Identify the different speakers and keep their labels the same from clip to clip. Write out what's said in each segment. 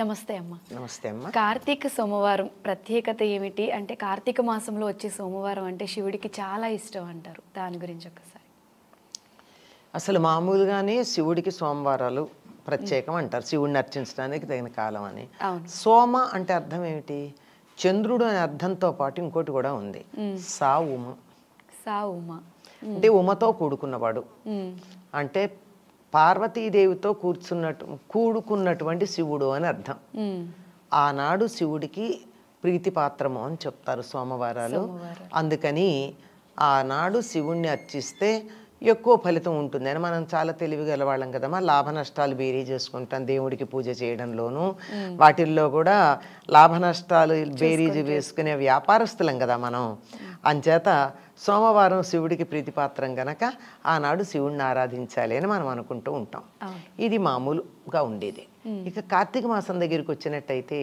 Speaker 1: నమస్తే అమ్మ నమస్తే అమ్మ కార్తీక సోమవారం ప్రత్యేకత ఏమిటి అంటే కార్తీక మాసంలో వచ్చే సోమవారం అంటే శివుడికి చాలా ఇష్టం అంటారు దాని గురించి ఒకసారి అసలు మామూలుగానే శివుడికి సోమవారాలు ప్రత్యేకం అంటారు శివుడిని అర్చించడానికి తగిన కాలం అని సోమ అంటే అర్థం ఏమిటి చంద్రుడు అనే అర్థంతో పాటు ఇంకోటి కూడా ఉంది సా ఉమ సా ఉమ అంటే ఉమతో కూడుకున్నవాడు అంటే పార్వతీదేవితో కూర్చున్నట్టు కూడుకున్నటువంటి శివుడు అని అర్థం ఆనాడు శివుడికి ప్రీతిపాత్రము అని చెప్తారు సోమవారాలు అందుకని ఆనాడు శివుణ్ణి అర్చిస్తే ఎక్కువ ఫలితం ఉంటుందని మనం చాలా తెలివి గలవాళ్ళం కదమ్మా లాభ నష్టాలు బేరీ చేసుకుంటాం దేవుడికి పూజ చేయడంలోనూ వాటిల్లో కూడా లాభ నష్టాలు బేరీజు వేసుకునే వ్యాపారస్తులం కదా మనం అంచేత సోమవారం శివుడికి ప్రీతిపాత్రం గనక ఆనాడు శివుడిని ఆరాధించాలి అని మనం అనుకుంటూ ఉంటాం ఇది మామూలుగా ఉండేది ఇక కార్తీక మాసం దగ్గరికి వచ్చినట్టయితే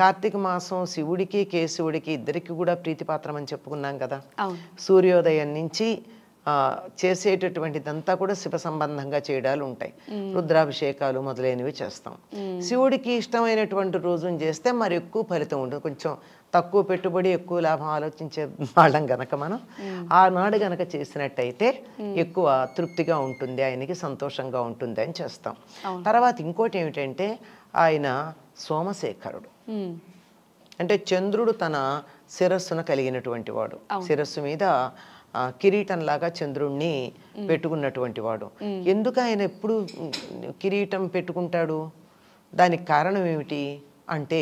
Speaker 1: కార్తీక మాసం శివుడికి కేశవుడికి ఇద్దరికి కూడా ప్రీతిపాత్రం అని చెప్పుకున్నాం కదా సూర్యోదయం నుంచి చేసేటటువంటిదంతా కూడా శివ సంబంధంగా చేయడాలు ఉంటాయి రుద్రాభిషేకాలు మొదలైనవి చేస్తాం శివుడికి ఇష్టమైనటువంటి రోజును చేస్తే మరి ఎక్కువ ఫలితం ఉంటుంది కొంచెం తక్కువ పెట్టుబడి ఎక్కువ లాభం ఆలోచించే వాళ్ళం గనక మనం ఆనాడు గనక చేసినట్టయితే ఎక్కువ తృప్తిగా ఉంటుంది ఆయనకి సంతోషంగా ఉంటుంది అని చేస్తాం తర్వాత ఇంకోటి ఏమిటంటే ఆయన సోమశేఖరుడు అంటే చంద్రుడు తన శిరస్సును కలిగినటువంటి వాడు శిరస్సు మీద కిరీటంలాగా చంద్రుణ్ణి పెట్టుకున్నటువంటి వాడు ఎందుకు ఆయన ఎప్పుడు కిరీటం పెట్టుకుంటాడు దానికి కారణం ఏమిటి అంటే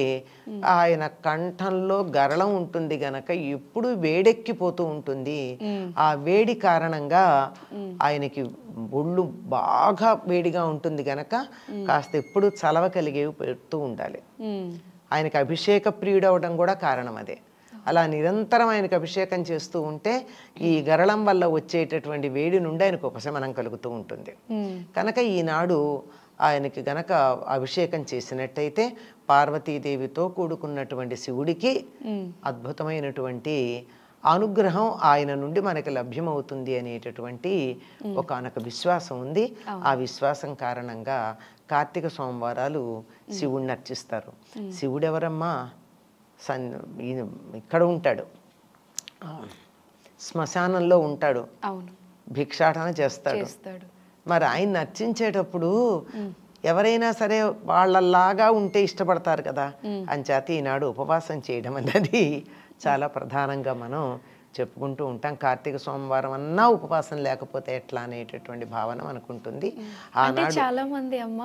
Speaker 1: ఆయన కంఠంలో గరళం ఉంటుంది గనక ఎప్పుడు వేడెక్కిపోతూ ఉంటుంది ఆ వేడి కారణంగా ఆయనకి ఒళ్ళు బాగా వేడిగా ఉంటుంది గనక కాస్త ఎప్పుడు చలవ కలిగేవి పెడుతూ ఉండాలి ఆయనకి అభిషేక ప్రియుడవడం కూడా కారణం అదే అలా నిరంతరం ఆయనకు అభిషేకం చేస్తూ ఉంటే ఈ గరళం వల్ల వచ్చేటటువంటి వేడి నుండి ఆయనకు ఉపశమనం కలుగుతూ ఉంటుంది కనుక ఈనాడు ఆయనకి గనక అభిషేకం చేసినట్టయితే పార్వతీదేవితో కూడుకున్నటువంటి శివుడికి అద్భుతమైనటువంటి అనుగ్రహం ఆయన నుండి మనకి లభ్యమవుతుంది అనేటటువంటి ఒకనొక విశ్వాసం ఉంది ఆ విశ్వాసం కారణంగా కార్తీక సోమవారాలు శివుణ్ణి అర్చిస్తారు శివుడెవరమ్మా సన్ ఇక్కడ ఉంటాడు శ్మశానంలో ఉంటాడు భిక్షాటన చేస్తాడు మరి ఆయన నర్చించేటప్పుడు ఎవరైనా సరే వాళ్ళలాగా ఉంటే ఇష్టపడతారు కదా అని చేతి ఈనాడు ఉపవాసం చేయడం అన్నది చాలా ప్రధానంగా మనం చెప్పుకుంటూ ఉంటాం కార్తీక సోమవారం అన్నా ఉపవాసం లేకపోతే ఎట్లా అనేటటువంటి భావన మనకుంటుంది చాలా మంది అమ్మ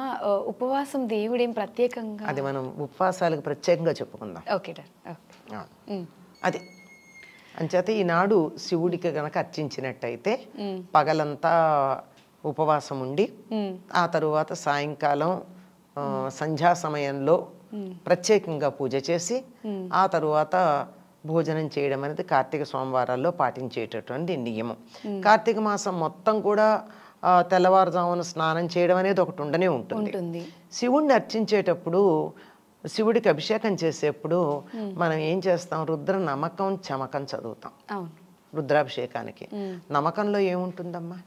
Speaker 1: ఉపవాసం దేవుడేం ప్రత్యేకంగా అది మనం ఉపవాసాలకు ప్రత్యేకంగా చెప్పుకుందాం ఓకే అది అంచేత ఈనాడు శివుడికి గనక అర్చించినట్టయితే పగలంతా ఉపవాసం ఉండి ఆ తరువాత సాయంకాలం సంధ్యా సమయంలో ప్రత్యేకంగా పూజ చేసి ఆ తరువాత భోజనం చేయడం అనేది కార్తీక సోమవారాల్లో పాటించేటటువంటి నియమం కార్తీక మాసం మొత్తం కూడా తెల్లవారుజామున స్నానం చేయడం అనేది ఒకటి ఉండనే ఉంటుంది శివుణ్ణి అర్చించేటప్పుడు శివుడికి అభిషేకం చేసేప్పుడు మనం ఏం చేస్తాం రుద్ర నమ్మకం చమకం చదువుతాం రుద్రాభిషేకానికి నమ్మకంలో ఏముంటుందమ్మా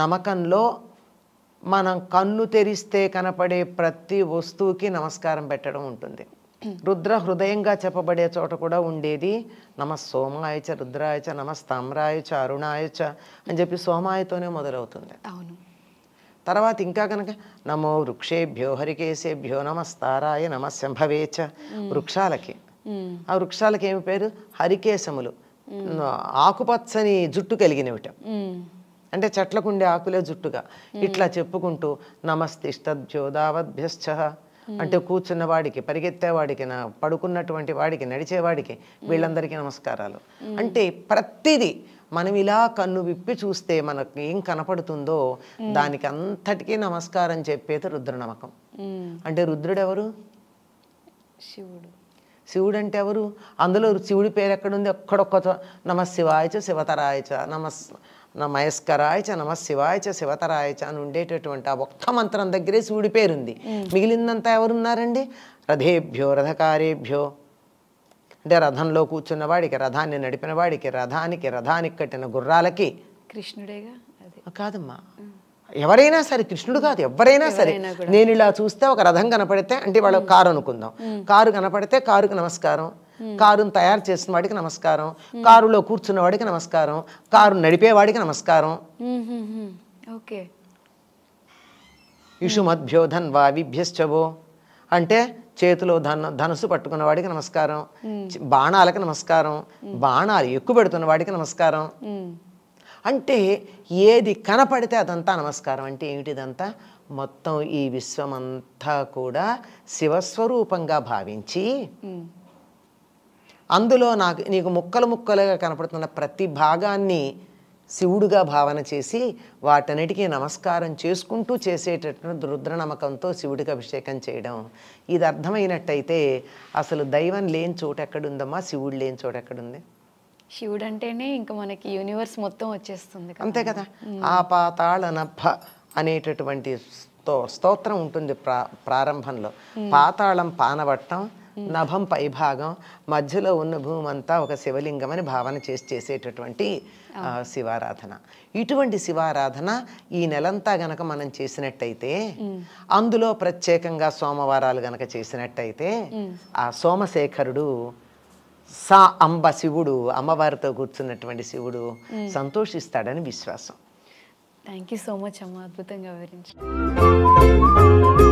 Speaker 1: నమ్మకంలో మనం కన్ను తెరిస్తే కనపడే ప్రతి వస్తువుకి నమస్కారం పెట్టడం ఉంటుంది రుద్ర హృదయంగా చెప్పబడే చోట కూడా ఉండేది నమ సోమాయచ రుద్రాయచ నమస్తామ్రాయచ అరుణాయచ అని చెప్పి సోమాయతోనే మొదలవుతుంది అవును తర్వాత ఇంకా కనుక నమో వృక్షేభ్యో హరికేశేభ్యో నమస్తారాయ నమశంభవేచ వృక్షాలకి ఆ వృక్షాలకి ఏమి పేరు హరికేశములు ఆకుపచ్చని జుట్టు కలిగినవిట అంటే చెట్లకుండే ఆకులే జుట్టుగా ఇట్లా చెప్పుకుంటూ నమస్తిష్టద్యోదావద్భ్యశ్చ అంటే కూర్చున్న వాడికి పరిగెత్తేవాడికి నా పడుకున్నటువంటి వాడికి నడిచేవాడికి వీళ్ళందరికీ నమస్కారాలు అంటే ప్రతిదీ మనం ఇలా కన్ను విప్పి చూస్తే మనకు ఏం కనపడుతుందో దానికి అంతటికీ నమస్కారం చెప్పేది రుద్ర నమ్మకం అంటే రుద్రుడు ఎవరు శివుడు శివుడు అంటే ఎవరు అందులో శివుడి పేరు ఎక్కడుంది ఒక్కడొక్క నమ శివాయచ శివతరాయచ నమస్ నమయస్కరాయచ నమశివాయచ శివతరాయచ అని ఉండేటటువంటి ఆ ఒక్క మంత్రం దగ్గరే శివుడి పేరుంది మిగిలిందంతా ఎవరున్నారండి రథేభ్యో రథకారేభ్యో అంటే రథంలో కూర్చున్న వాడికి రథాన్ని నడిపిన వాడికి రథానికి రథానికి కట్టిన గుర్రాలకి కృష్ణుడేగా కాదమ్మా ఎవరైనా సరే కృష్ణుడు కాదు ఎవరైనా సరే నేను ఇలా చూస్తే ఒక రథం కనపడితే అంటే వాళ్ళ కారు అనుకుందాం కారు కనపడితే కారుకు నమస్కారం కారును తయారు చేసిన వాడికి నమస్కారం కారులో కూర్చున్న వాడికి నమస్కారం కారు నడిపేవాడికి నమస్కారం ఓకే ఇషుమద్భ్యో ధన్వా విభ్యశ్చవో అంటే చేతిలో ధన ధనుసు పట్టుకున్న వాడికి నమస్కారం బాణాలకు నమస్కారం బాణాలు ఎక్కువ పెడుతున్న వాడికి నమస్కారం అంటే ఏది కనపడితే అదంతా నమస్కారం అంటే ఏమిటిదంతా మొత్తం ఈ విశ్వమంతా కూడా శివస్వరూపంగా భావించి అందులో నాకు నీకు ముక్కలు ముక్కలుగా కనపడుతున్న ప్రతి భాగాన్ని శివుడుగా భావన చేసి వాటన్నిటికీ నమస్కారం చేసుకుంటూ చేసేటటువంటి నమ్మకంతో శివుడికి అభిషేకం చేయడం ఇది అర్థమైనట్టయితే అసలు దైవం లేని చోట ఎక్కడుందమ్మా శివుడు లేని చోట ఎక్కడుంది శివుడు అంటేనే ఇంకా మనకి యూనివర్స్ మొత్తం వచ్చేస్తుంది అంతే కదా ఆ పాతాళనభ అనేటటువంటి స్తోత్రం ఉంటుంది ప్రా ప్రారంభంలో పాతాళం పానవట్టం నభం పైభాగం మధ్యలో ఉన్న భూమి అంతా ఒక శివలింగం అని భావన చేసి చేసేటటువంటి శివారాధన ఇటువంటి శివారాధన ఈ నెలంతా గనక మనం చేసినట్టయితే అందులో ప్రత్యేకంగా సోమవారాలు గనక చేసినట్టయితే ఆ సోమశేఖరుడు సా అంబ శివుడు అమ్మవారితో కూర్చున్నటువంటి శివుడు సంతోషిస్తాడని విశ్వాసం థ్యాంక్ యూ సో మచ్ అమ్మ అద్భుతంగా వివరించారు